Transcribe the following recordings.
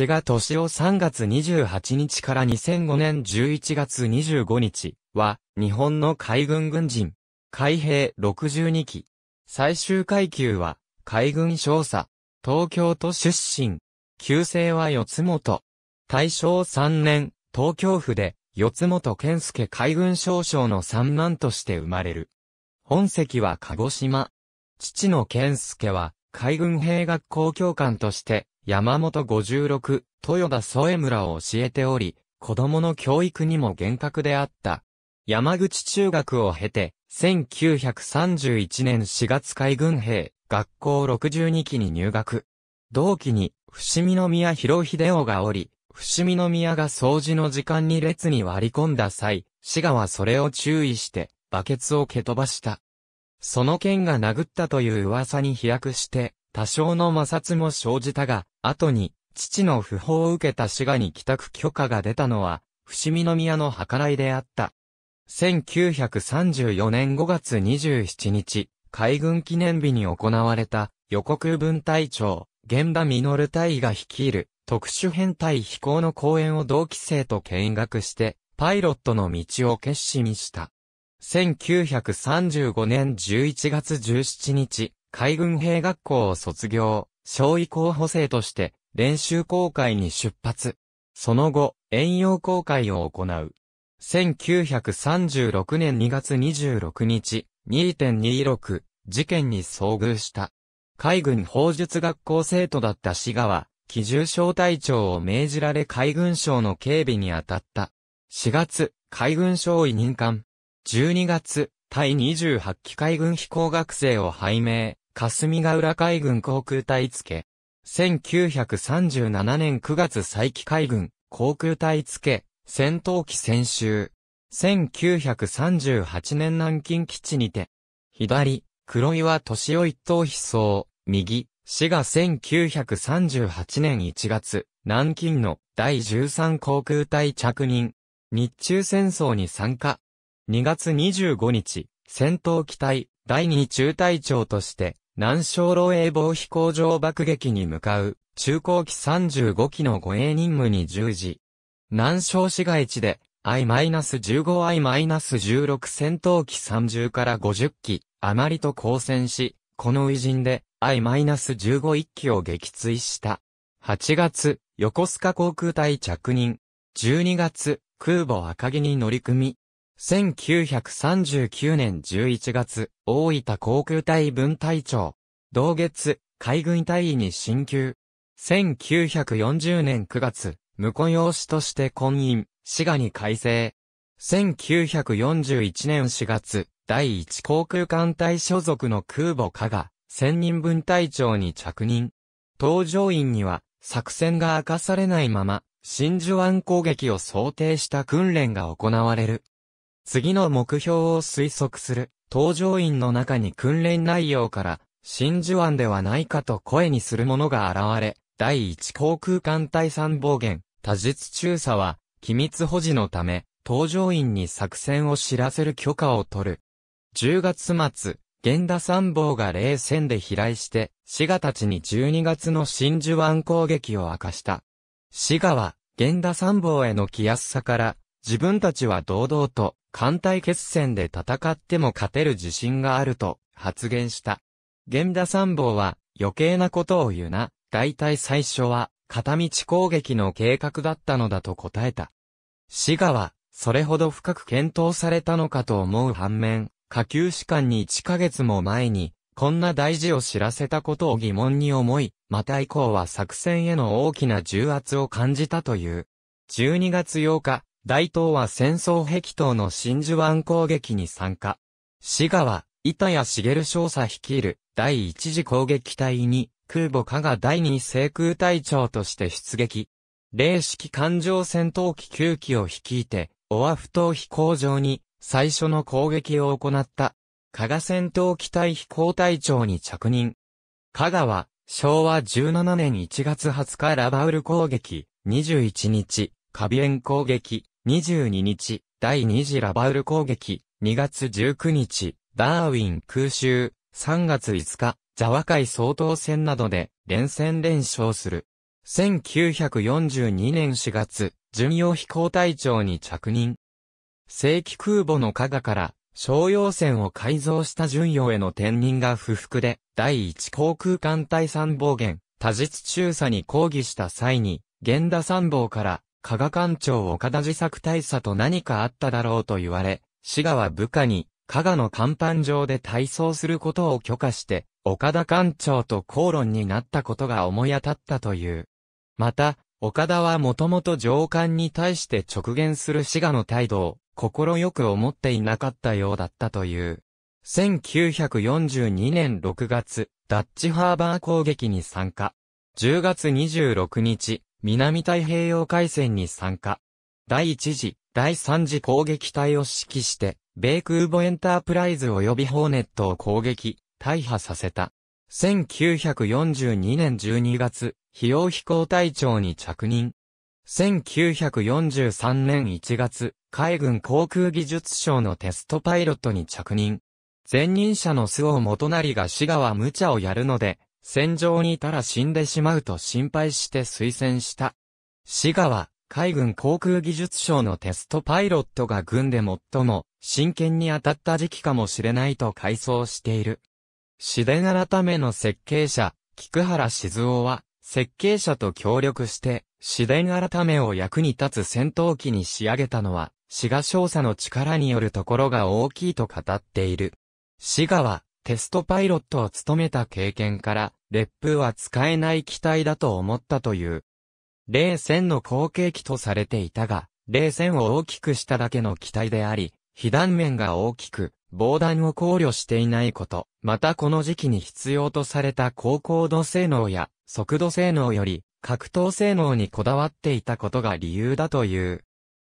瀬賀敏夫3月28日から2005年11月25日は、日本の海軍軍人。海兵62期。最終階級は、海軍少佐。東京都出身。旧姓は四つ元。大正3年、東京府で、四つ元健介海軍少将の三男として生まれる。本籍は鹿児島。父の健介は、海軍兵学校教官として、山本56、豊田添村を教えており、子供の教育にも厳格であった。山口中学を経て、1931年4月海軍兵、学校62期に入学。同期に、伏見宮広秀夫がおり、伏見宮が掃除の時間に列に割り込んだ際、滋賀はそれを注意して、バケツを蹴飛ばした。その剣が殴ったという噂に飛躍して、多少の摩擦も生じたが、後に、父の訃報を受けた滋賀に帰宅許可が出たのは、伏見宮の計らいであった。1934年5月27日、海軍記念日に行われた、予告分隊長、現場実隊が率いる、特殊編隊飛行の講演を同期生と見学して、パイロットの道を決心した。1935年11月17日、海軍兵学校を卒業。小尉候補生として練習公開に出発。その後、遠洋公開を行う。1936年2月26日、2.26事件に遭遇した。海軍法術学校生徒だった志は、機銃小隊長を命じられ海軍省の警備に当たった。4月、海軍省委任官。12月、対28期海軍飛行学生を拝命。霞ヶ浦海軍航空隊付。1937年9月再起海軍航空隊付、戦闘機専週。1938年南京基地にて、左、黒岩敏夫一等飛走、右、死が1938年1月、南京の第13航空隊着任。日中戦争に参加。2月25日、戦闘機隊、第2中隊長として、南小路衛防飛行場爆撃に向かう、中高機35機の護衛任務に従事。南小市街地で、I-15I-16 戦闘機30から50機、余りと交戦し、この偉人で I-151 機を撃墜した。8月、横須賀航空隊着任。12月、空母赤城に乗り組み、1939年11月、大分航空隊分隊長。同月、海軍隊員に進級。1940年9月、婿養子として婚姻、滋賀に改正。1941年4月、第1航空艦隊所属の空母加賀、千人分隊長に着任。搭乗員には、作戦が明かされないまま、真珠湾攻撃を想定した訓練が行われる。次の目標を推測する、搭乗員の中に訓練内容から、真珠湾ではないかと声にする者が現れ、第一航空艦隊参謀源、多実中佐は、機密保持のため、搭乗員に作戦を知らせる許可を取る。10月末、源田参謀が冷戦で飛来して、滋賀たちに12月の真珠湾攻撃を明かした。滋賀は、源田参謀への気安さから、自分たちは堂々と、艦隊決戦で戦っても勝てる自信があると発言した。源田参謀は余計なことを言うな、大体最初は片道攻撃の計画だったのだと答えた。滋賀はそれほど深く検討されたのかと思う反面、下級士官に1ヶ月も前に、こんな大事を知らせたことを疑問に思い、また以降は作戦への大きな重圧を感じたという。12月8日、大東は戦争壁東の真珠湾攻撃に参加。滋賀は、板谷茂少佐率いる第一次攻撃隊に、空母加賀第二制空隊長として出撃。零式艦上戦闘機9機を率いて、オアフ島飛行場に最初の攻撃を行った。加賀戦闘機隊飛行隊長に着任。加賀は、昭和17年1月20日ラバウル攻撃、21日、カビエン攻撃、22日、第2次ラバウル攻撃、2月19日、ダーウィン空襲、3月5日、ザワ海総統船などで連戦連勝する。1942年4月、巡洋飛行隊長に着任。正規空母の加賀から商用船を改造した巡洋への転任が不服で、第1航空艦隊参謀源、多実中佐に抗議した際に、源田参謀から、加賀官庁岡田自作大佐と何かあっただろうと言われ、滋賀は部下に、加賀の甲板上で体操することを許可して、岡田官庁と口論になったことが思い当たったという。また、岡田はもともと上官に対して直言する滋賀の態度を、心よく思っていなかったようだったという。1942年6月、ダッチハーバー攻撃に参加。10月26日、南太平洋海戦に参加。第一次、第三次攻撃隊を指揮して、米空母エンタープライズ及びホーネットを攻撃、大破させた。1942年12月、費用飛行隊長に着任。1943年1月、海軍航空技術省のテストパイロットに着任。前任者の周防元成が滋賀は無茶をやるので、戦場にいたら死んでしまうと心配して推薦した。滋賀は、海軍航空技術省のテストパイロットが軍で最も真剣に当たった時期かもしれないと回想している。市電改めの設計者、菊原静夫は、設計者と協力して、市電改めを役に立つ戦闘機に仕上げたのは、滋賀少佐の力によるところが大きいと語っている。滋賀は、テストパイロットを務めた経験から、烈風は使えない機体だと思ったという。冷戦の後継機とされていたが、冷戦を大きくしただけの機体であり、被弾面が大きく、防弾を考慮していないこと、またこの時期に必要とされた高高度性能や速度性能より格闘性能にこだわっていたことが理由だという。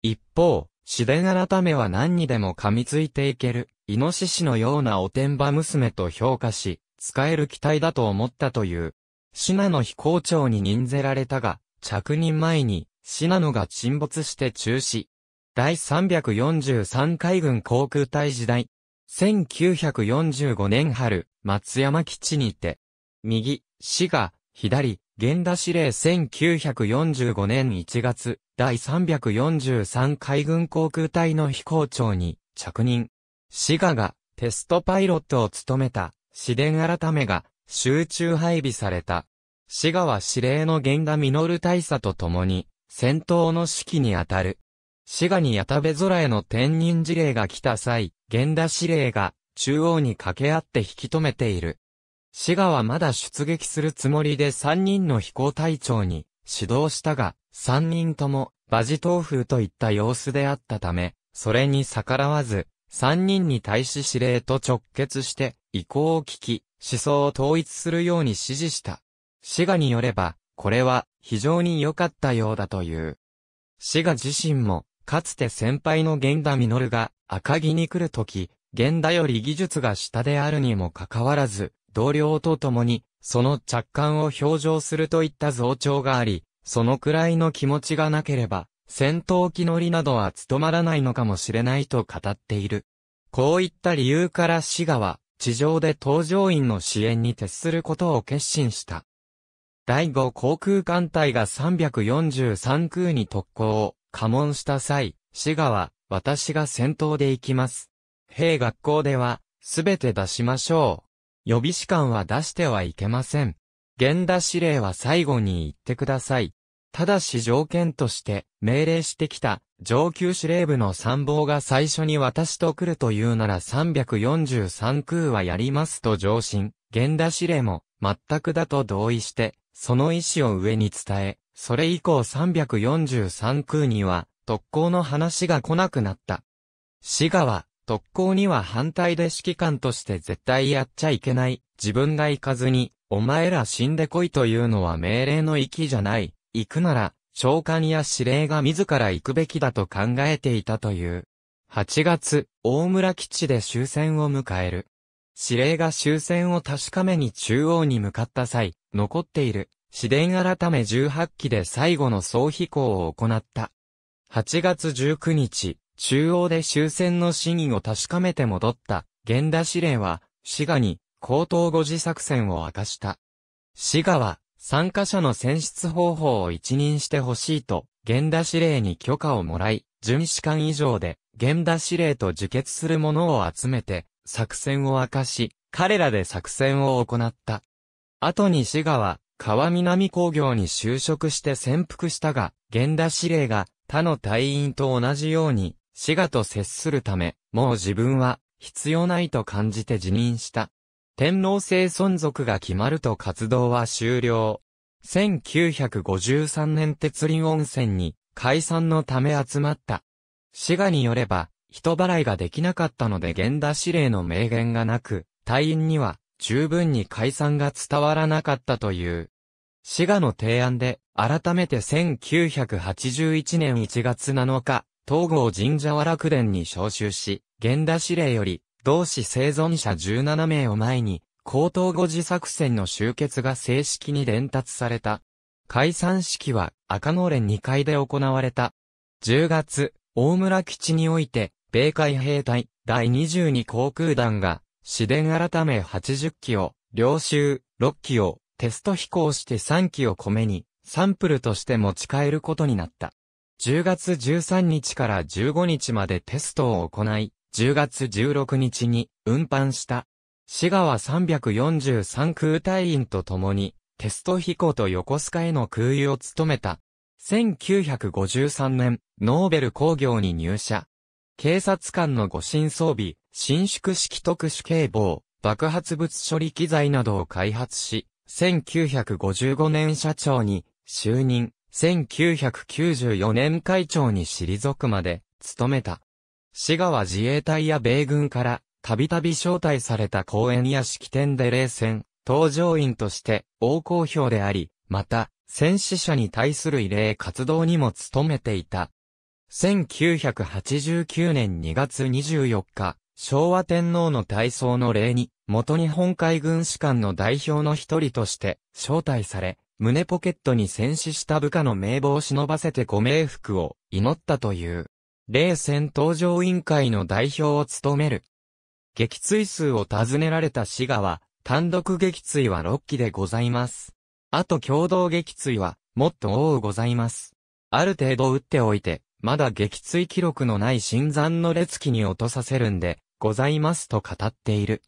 一方、自然改めは何にでも噛みついていける、イノシシのようなおてんば娘と評価し、使える機体だと思ったという。シナの飛行長に任ぜられたが、着任前に、シナノが沈没して中止。第343海軍航空隊時代。1945年春、松山基地にて。右、死が、左、源田司令1945年1月、第343海軍航空隊の飛行長に着任。滋賀がテストパイロットを務めた、市電改めが集中配備された。滋賀は司令の源田実大佐と共に、戦闘の指揮にあたる。滋賀に矢田部空への転任事例が来た際、源田司令が中央に掛け合って引き止めている。滋賀はまだ出撃するつもりで3人の飛行隊長に指導したが、3人とも馬事東風といった様子であったため、それに逆らわず、3人に対し指令と直結して意向を聞き、思想を統一するように指示した。滋賀によれば、これは非常に良かったようだという。滋賀自身も、かつて先輩の源田稔が赤城に来るとき、源田より技術が下であるにもかかわらず、同僚と共に、その着艦を表情するといった増長があり、そのくらいの気持ちがなければ、戦闘機乗りなどは務まらないのかもしれないと語っている。こういった理由から滋賀は、地上で搭乗員の支援に徹することを決心した。第5航空艦隊が343空に特攻を過問した際、志賀は、私が先頭で行きます。兵学校では、すべて出しましょう。予備士官は出してはいけません。現打指令は最後に言ってください。ただし条件として命令してきた上級司令部の参謀が最初に私と来るというなら343空はやりますと上申。現打指令も全くだと同意して、その意思を上に伝え、それ以降343空には特攻の話が来なくなった。滋賀は特攻には反対で指揮官として絶対やっちゃいけない。自分が行かずに、お前ら死んでこいというのは命令の域じゃない。行くなら、長官や司令が自ら行くべきだと考えていたという。8月、大村基地で終戦を迎える。司令が終戦を確かめに中央に向かった際、残っている、市電改め18機で最後の総飛行を行った。8月19日、中央で終戦の真意を確かめて戻った、源田司令は、滋賀に、高等五次作戦を明かした。滋賀は、参加者の選出方法を一任してほしいと、源田司令に許可をもらい、巡視官以上で、源田司令と受決する者を集めて、作戦を明かし、彼らで作戦を行った。後に滋賀は、川南工業に就職して潜伏したが、源田司令が、他の隊員と同じように、死がと接するため、もう自分は必要ないと感じて辞任した。天皇制存続が決まると活動は終了。1953年鉄林温泉に解散のため集まった。死がによれば、人払いができなかったので源田指令の名言がなく、隊員には十分に解散が伝わらなかったという。滋賀の提案で、改めて1981年1月7日、東郷神社和楽殿に召集し、源田司令より、同志生存者17名を前に、高等五次作戦の終結が正式に伝達された。解散式は赤の連2階で行われた。10月、大村基地において、米海兵隊第22航空団が、市電改め80機を、領収6機を、テスト飛行して3機を米に、サンプルとして持ち帰ることになった。10月13日から15日までテストを行い、10月16日に運搬した。滋賀は343空隊員と共に、テスト飛行と横須賀への空輸を務めた。1953年、ノーベル工業に入社。警察官の護身装備、伸縮式特殊警棒、爆発物処理機材などを開発し、1955年社長に就任。1994年会長に退くまで、務めた。滋賀は自衛隊や米軍から、たびたび招待された講演や式典で冷戦、搭乗員として、大好評であり、また、戦死者に対する慰霊活動にも勤めていた。1989年2月24日、昭和天皇の体操の礼に、元日本海軍士官の代表の一人として、招待され、胸ポケットに戦死した部下の名簿を忍ばせてご冥福を祈ったという、冷戦登場委員会の代表を務める。撃墜数を尋ねられた滋賀は、単独撃墜は6機でございます。あと共同撃墜は、もっと多うございます。ある程度撃っておいて、まだ撃墜記録のない新山の列機に落とさせるんで、ございますと語っている。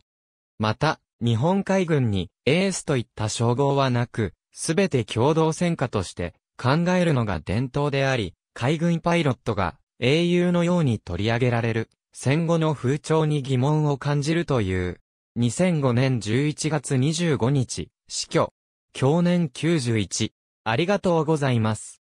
また、日本海軍にエースといった称号はなく、すべて共同戦果として考えるのが伝統であり、海軍パイロットが英雄のように取り上げられる戦後の風潮に疑問を感じるという。2005年11月25日、死去。去年91。ありがとうございます。